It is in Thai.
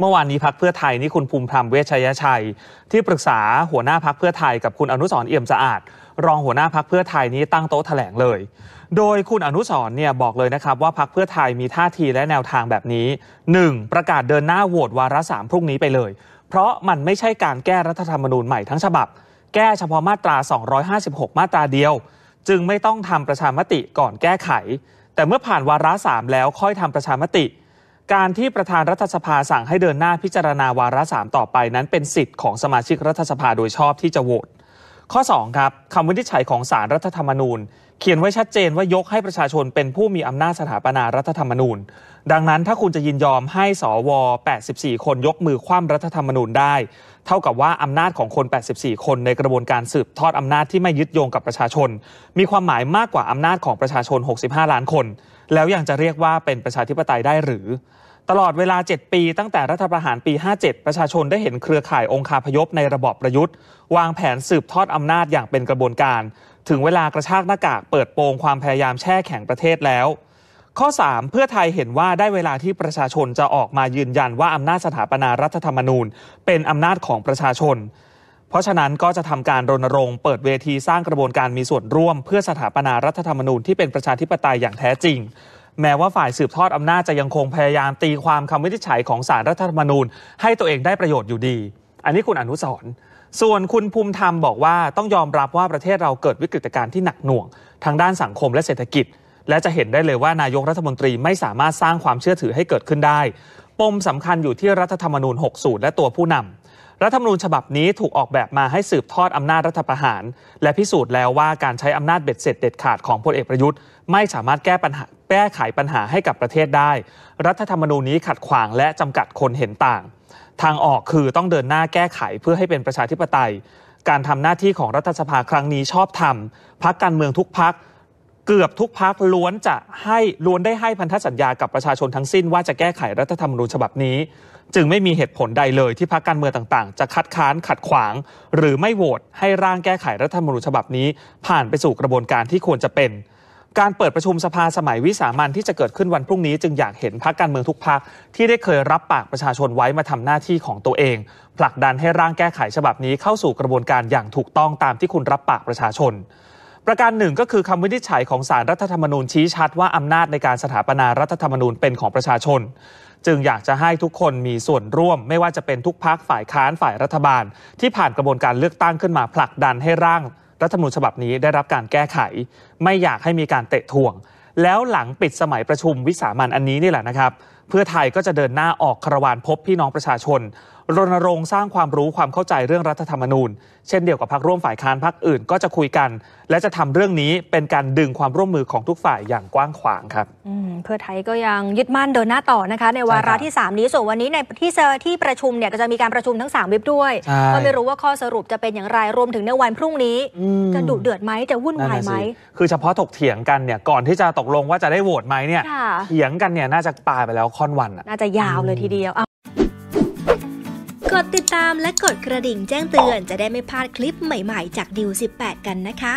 เมื่อวานนี้พักเพื่อไทยนี่คุณภูมิธรรมเวชยชัย ที่ปรึกษาหัวหน้าพักเพื่อไทยกับคุณอนุสรเอี่ยมสะอาด รองหัวหน้าพักเพื่อไทยนี้ตั้งโต๊ะแถลงเลย โดยคุณอนุสรเนี่ยบอกเลยนะครับ ว่าพักเพื่อไทยมีท่าทีและแนวทางแบบนี้ 1. ประกาศเดินหน้าโหวตวาระสามพรุ่งนี้ไปเลย เพราะมันไม่ใช่การแก้รัฐธรรมนูญใหม่ทั้งฉบับ แก้เฉพาะมาตรา 256 มาตราเดียว จึงไม่ต้องทำประชามติก่อนแก้ไข แต่เมื่อผ่านวาระสามแล้วค่อยทำประชามติการที่ประธานรัฐสภาสั่งให้เดินหน้าพิจารณาวาระสามต่อไปนั้นเป็นสิทธิ์ของสมาชิกรัฐสภาโดยชอบที่จะโหวตข้อ2ครับคำวินิจฉัยของสารรัฐธรรมนูญ เขียนไว้ชัดเจนว่ายกให้ประชาชนเป็นผู้มีอำนาจสถาปนารัฐธรรมนูญ ดังนั้นถ้าคุณจะยินยอมให้สว84 คนยกมือคว่ำรัฐธรรมนูญได้ เท่ากับว่าอำนาจของคน84 คนในกระบวนการสืบทอดอำนาจที่ไม่ยึดโยงกับประชาชน มีความหมายมากกว่าอำนาจของประชาชน 65 ล้านคน แล้วยังจะเรียกว่าเป็นประชาธิปไตยได้หรือตลอดเวลา 7 ปีตั้งแต่รัฐประหารปี 57 ประชาชนได้เห็นเครือข่ายองคาพยพในระบอบประยุทธ์ วางแผนสืบทอดอำนาจอย่างเป็นกระบวนการ ถึงเวลากระชากหน้ากากเปิดโปงความพยายามแช่แข็งประเทศแล้ว ข้อ 3 เพื่อไทยเห็นว่าได้เวลาที่ประชาชนจะออกมายืนยันว่าอำนาจสถาปนารัฐธรรมนูญ เป็นอำนาจของประชาชน เพราะฉะนั้นก็จะทำการรณรงค์เปิดเวทีสร้างกระบวนการมีส่วนร่วม เพื่อสถาปนารัฐธรรมนูญที่เป็นประชาธิปไตยอย่างแท้จริงแม้ว่าฝ่ายสืบทอดอำนาจจะยังคงพยายามตีความคำวินิจฉัยของสารรัฐธรรมนูญ ให้ตัวเองได้ประโยชน์อยู่ดี อันนี้คุณอนุสร ส่วนคุณภูมิธรรมบอกว่าต้องยอมรับว่าประเทศเราเกิดวิกฤตการณ์ที่หนักหน่วง ทางด้านสังคมและเศรษฐกิจ และจะเห็นได้เลยว่านายกรัฐมนตรีไม่สามารถสร้างความเชื่อถือให้เกิดขึ้นได้ ปมสำคัญอยู่ที่รัฐธรรมนูญ 60 และตัวผู้นำรัฐธรรมนูญฉบับนี้ถูกออกแบบมาให้สืบทอดอำนาจรัฐประหาร และพิสูจน์แล้วว่าการใช้อำนาจเบ็ดเสร็จ เด็ดขาดของพลเอกประยุทธ์ไม่สามารถแก้ปัญหาแก้ไขปัญหาให้กับประเทศได้ รัฐธรรมนูญนี้ขัดขวางและจำกัดคนเห็นต่าง ทางออกคือต้องเดินหน้าแก้ไขเพื่อให้เป็นประชาธิปไตย การทำหน้าที่ของรัฐสภาครั้งนี้ชอบธรรมพักการเมืองทุกพักเกือบทุกพักล้วนจะให้ล้วนได้ให้พันธสัญญากับประชาชนทั้งสิ้นว่าจะแก้ไขรัฐธรรมนูญฉบับนี้ จึงไม่มีเหตุผลใดเลยที่พรรคการเมืองต่างๆ จะคัดค้านขัดขวาง หรือไม่โหวตให้ร่างแก้ไขรัฐธรรมนูญฉบับนี้ผ่านไปสู่กระบวนการที่ควรจะเป็น การเปิดประชุมสภาสมัยวิสามันที่จะเกิดขึ้นวันพรุ่งนี้ จึงอยากเห็นพรรคการเมืองทุกพรรคที่ได้เคยรับปากประชาชนไว้มาทำหน้าที่ของตัวเอง ผลักดันให้ร่างแก้ไขฉบับนี้เข้าสู่กระบวนการอย่างถูกต้องตามที่คุณรับปากประชาชนประการหนึ่งก็คือคำวินิจฉัยของสารรัฐธรรมนูญชี้ชัดว่า อำนาจในการสถาปนารัฐธรรมนูญเป็นของประชาชน จึงอยากจะให้ทุกคนมีส่วนร่วม ไม่ว่าจะเป็นทุกพักฝ่ายค้านฝ่ายรัฐบาล ที่ผ่านกระบวนการเลือกตั้งขึ้นมาผลักดันให้ร่าง รัฐธรรมนูญฉบับนี้ได้รับการแก้ไข ไม่อยากให้มีการเตะถ่วง แล้วหลังปิดสมัยประชุมวิสามันอันนี้นี่แหละนะครับ เพื่อไทยก็จะเดินหน้าออกคารวานพบพี่น้องประชาชนรณรงค์สร้างความรู้ความเข้าใจเรื่องรัฐธรรมนูญเช่นเดียวกับพักร่วมฝ่ายค้านพักอื่นก็จะคุยกัน และจะทำเรื่องนี้เป็นการดึงความร่วมมือของทุกฝ่ายอย่างกว้างขวางครับเพื่อไทยก็ยังยึดมั่นเดินหน้าต่อนะคะในวาระที่ 3 นี้ส่วนวันนี้ในที่ที่ประชุมเนี่ยก็จะมีการประชุมทั้ง3วิบด้วยก็ไม่รู้ว่าข้อสรุปจะเป็นอย่างไรรวมถึงในวันพรุ่งนี้จะดุเดือดไหมจะวุ่นวายไหมคือเฉพาะถกเถียงกันเนี่ยก่อนที่จะตกลงว่าจะได้โหวตไหมเนี่ยเถียงกันเนี่ยน่าจะปลายไปแล้วค่อนวันน่าจะยาวเลยทีเดียวดติดตามและกดกระดิ่งแจ้งเตือนจะได้ไม่พลาดคลิปใหม่ๆจากดิว18 กันนะคะ